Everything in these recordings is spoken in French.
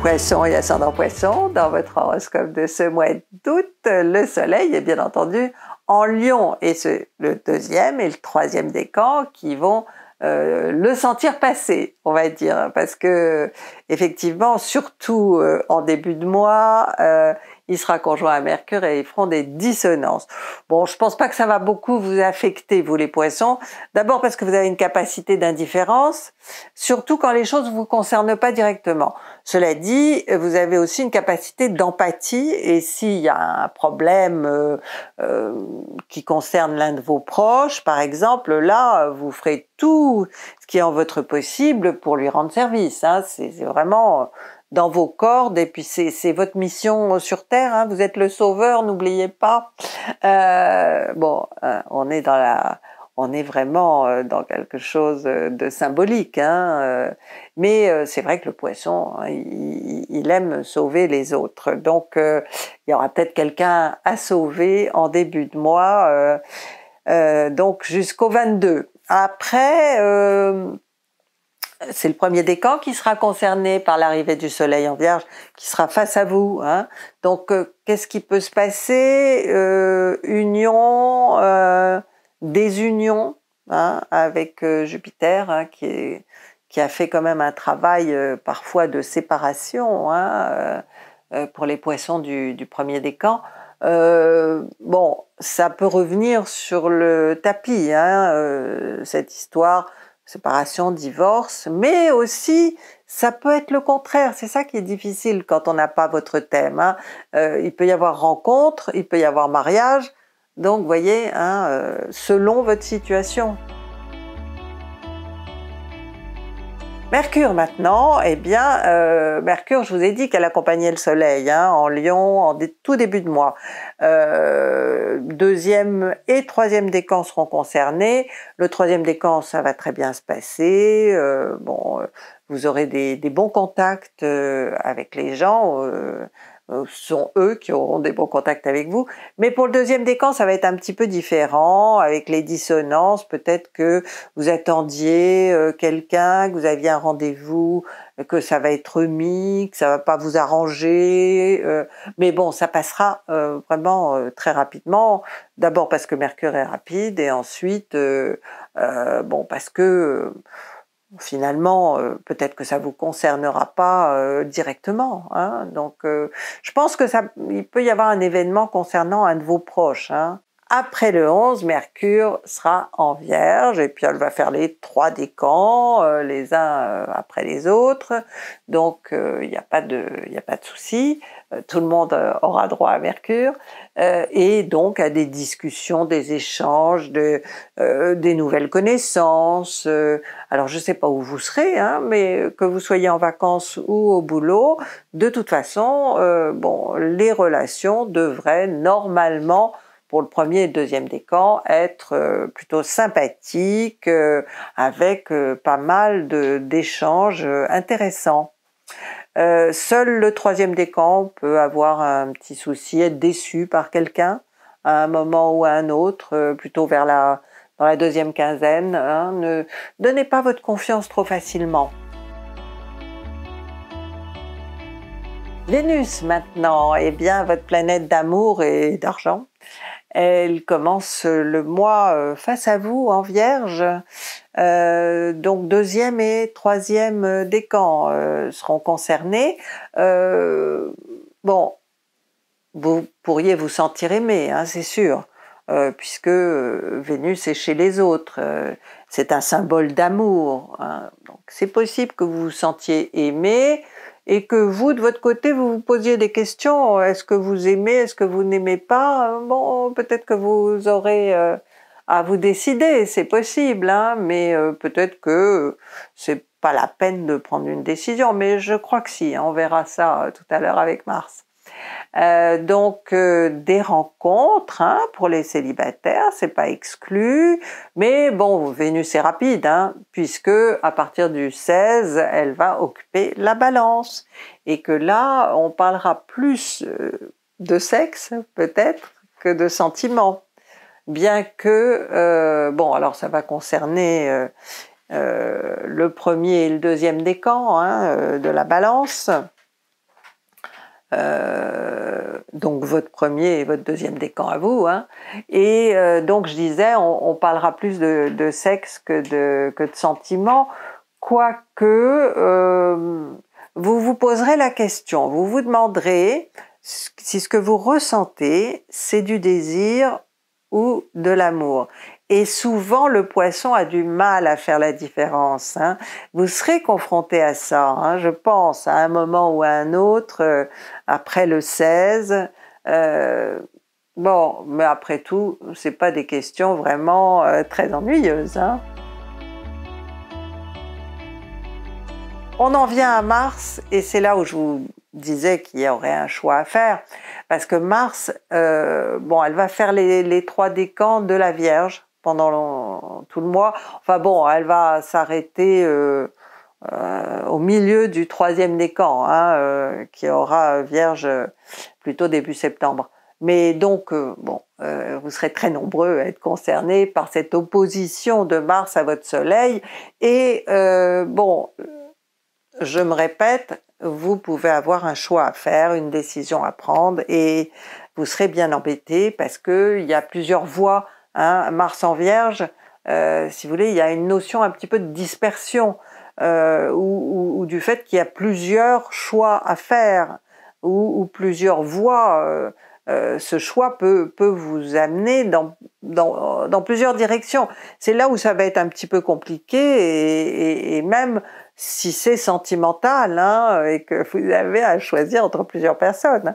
Poisson et ascendant Poisson, dans votre horoscope de ce mois d'août, le Soleil est bien entendu en Lion et c'est le deuxième et le troisième décan qui vont euh, le sentir passer, on va dire, parce que effectivement, surtout euh, en début de mois, euh, il sera conjoint à Mercure et ils feront des dissonances. Bon, je pense pas que ça va beaucoup vous affecter, vous les poissons. D'abord parce que vous avez une capacité d'indifférence, surtout quand les choses ne vous concernent pas directement. Cela dit, vous avez aussi une capacité d'empathie et s'il y a un problème euh, euh, qui concerne l'un de vos proches, par exemple, là, vous ferez tout ce qui est en votre possible pour lui rendre service. Hein. C'est vraiment dans vos cordes et puis c'est votre mission euh, sur Terre. Hein. vous êtes le sauveur, n'oubliez pas. Euh, bon, euh, on est dans la, on est vraiment dans quelque chose de symbolique. Hein, mais c'est vrai que le poisson, hein, il, aime sauver les autres. Donc, il y aura peut-être quelqu'un à sauver en début de mois. donc jusqu'au 22. Après, c'est le premier décan qui sera concerné par l'arrivée du Soleil en Vierge, qui sera face à vous. Hein. Donc, euh, qu'est-ce qui peut se passer euh, Union, euh, désunion hein, avec Jupiter, hein, qui, a fait quand même un travail parfois de séparation pour les poissons du, premier décan. bon, ça peut revenir sur le tapis, cette histoire séparation, divorce, mais aussi ça peut être le contraire. C'est ça qui est difficile quand on n'a pas votre thème. Hein. Euh, il peut y avoir rencontre, il peut y avoir mariage. Donc, voyez, hein, euh, selon votre situation. Mercure maintenant, eh bien, euh, Mercure, je vous ai dit qu'elle accompagnait le Soleil hein, en Lyon en tout début de mois. Euh, deuxième et troisième décan seront concernés. Le troisième décan, ça va très bien se passer. Euh, bon, vous aurez des bons contacts avec les gens. Euh, sont eux qui auront des bons contacts avec vous. Mais pour le deuxième décan, ça va être un petit peu différent, avec les dissonances. Peut-être que vous attendiez euh, quelqu'un, que vous aviez un rendez-vous, que ça va être remis, que ça va pas vous arranger. Euh. Mais bon, ça passera vraiment très rapidement. D'abord parce que Mercure est rapide, et ensuite, bon, parce que finalement, euh, peut-être que ça vous concernera pas euh, directement. Hein. Donc, euh, je pense que ça, il peut y avoir un événement concernant un de vos proches. Hein. Après le 11, Mercure sera en Vierge et puis elle va faire les trois décans, euh, les uns euh, après les autres. Donc euh, il n'y a pas de, y a pas de souci. tout le monde aura droit à Mercure et donc à des discussions, des échanges, des nouvelles connaissances. alors je ne sais pas où vous serez, hein, mais que vous soyez en vacances ou au boulot, de toute façon, bon, les relations devraient normalement pour le premier et le deuxième décan, être euh, plutôt sympathique, euh, avec euh, pas mal d'échanges intéressants. seul le troisième décan peut avoir un petit souci, être déçu par quelqu'un à un moment ou à un autre, plutôt vers la, dans la deuxième quinzaine. Hein, ne donnez pas votre confiance trop facilement. Vénus maintenant, et bien votre planète d'amour et d'argent. Elle commence le mois euh, face à vous en Vierge. Euh, donc deuxième et troisième décan euh, seront concernés. bon, vous pourriez vous sentir aimé, hein, c'est sûr, puisque Vénus est chez les autres. c'est un symbole d'amour. Hein. donc c'est possible que vous vous sentiez aimé et que vous, de votre côté, vous vous posiez des questions. Est-ce que vous aimez Est-ce que vous n'aimez pas Bon, peut-être que vous aurez euh, à vous décider, c'est possible, hein, mais euh, peut-être que c'est pas la peine de prendre une décision. Mais je crois que si, hein, on verra ça euh, tout à l'heure avec Mars. Euh, donc euh, des rencontres hein, pour les célibataires, c'est pas exclu, mais bon, Vénus est rapide, hein, puisque à partir du 16, elle va occuper la balance, et que là, on parlera plus euh, de sexe peut-être que de sentiments, bien que, bon, alors ça va concerner le premier et le deuxième décan camps hein, de la balance, euh, donc votre premier et votre deuxième décan à vous. Hein. Et euh, donc je disais, on, parlera plus de, sexe que de, que de sentiments, quoique euh, vous vous poserez la question, vous vous demanderez si ce que vous ressentez, c'est du désir ou de l'amour. Et souvent, le poisson a du mal à faire la différence. Hein. Vous serez confronté à ça, hein, je pense, à un moment ou à un autre, euh, après le 16. Euh, bon, mais après tout, ce pas des questions vraiment euh, très ennuyeuses. Hein. On en vient à Mars, et c'est là où je vous disais qu'il y aurait un choix à faire, parce que Mars, bon, elle va faire les, les trois décans de la Vierge, pendant tout le mois. Enfin bon, elle va s'arrêter euh, euh, au milieu du troisième décan, hein, euh, qui aura Vierge plutôt début septembre. Mais donc, bon, vous serez très nombreux à être concernés par cette opposition de Mars à votre Soleil. Et bon, je me répète, vous pouvez avoir un choix à faire, une décision à prendre, et vous serez bien embêté parce qu'il y a plusieurs voies Hein, Mars en Vierge, euh, si vous voulez, il y a une notion un petit peu de dispersion euh, ou, du fait qu'il y a plusieurs choix à faire ou, ou plusieurs voies. Euh, euh, ce choix peut, peut vous amener dans, dans, plusieurs directions. C'est là où ça va être un petit peu compliqué et, même si c'est sentimental hein, et que vous avez à choisir entre plusieurs personnes.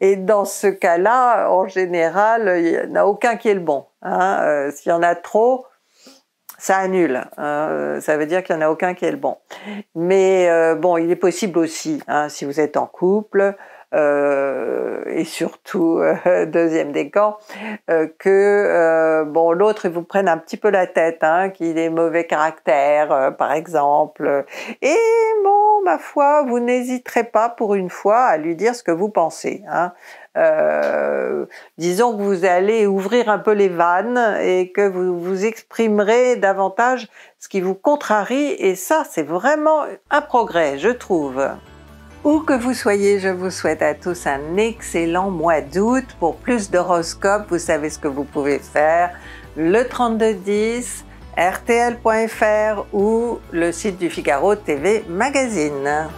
Et dans ce cas-là, en général, il n'y en a aucun qui est le bon. Hein. Euh, s'il y en a trop, ça annule. Hein, euh, ça veut dire qu'il n'y en a aucun qui est le bon. Mais euh, bon, il est possible aussi, hein, si vous êtes en couple, euh, et surtout deuxième décan, que bon l'autre vous prenne un petit peu la tête, hein, qu'il ait mauvais caractère par exemple, et bon ma foi, vous n'hésiterez pas pour une fois à lui dire ce que vous pensez. Hein. Euh, disons que vous allez ouvrir un peu les vannes et que vous vous exprimerez davantage ce qui vous contrarie et ça c'est vraiment un progrès je trouve. Où que vous soyez, je vous souhaite à tous un excellent mois d'août. Pour plus d'horoscopes, vous savez ce que vous pouvez faire. Le 10 rtl.fr ou le site du Figaro TV Magazine.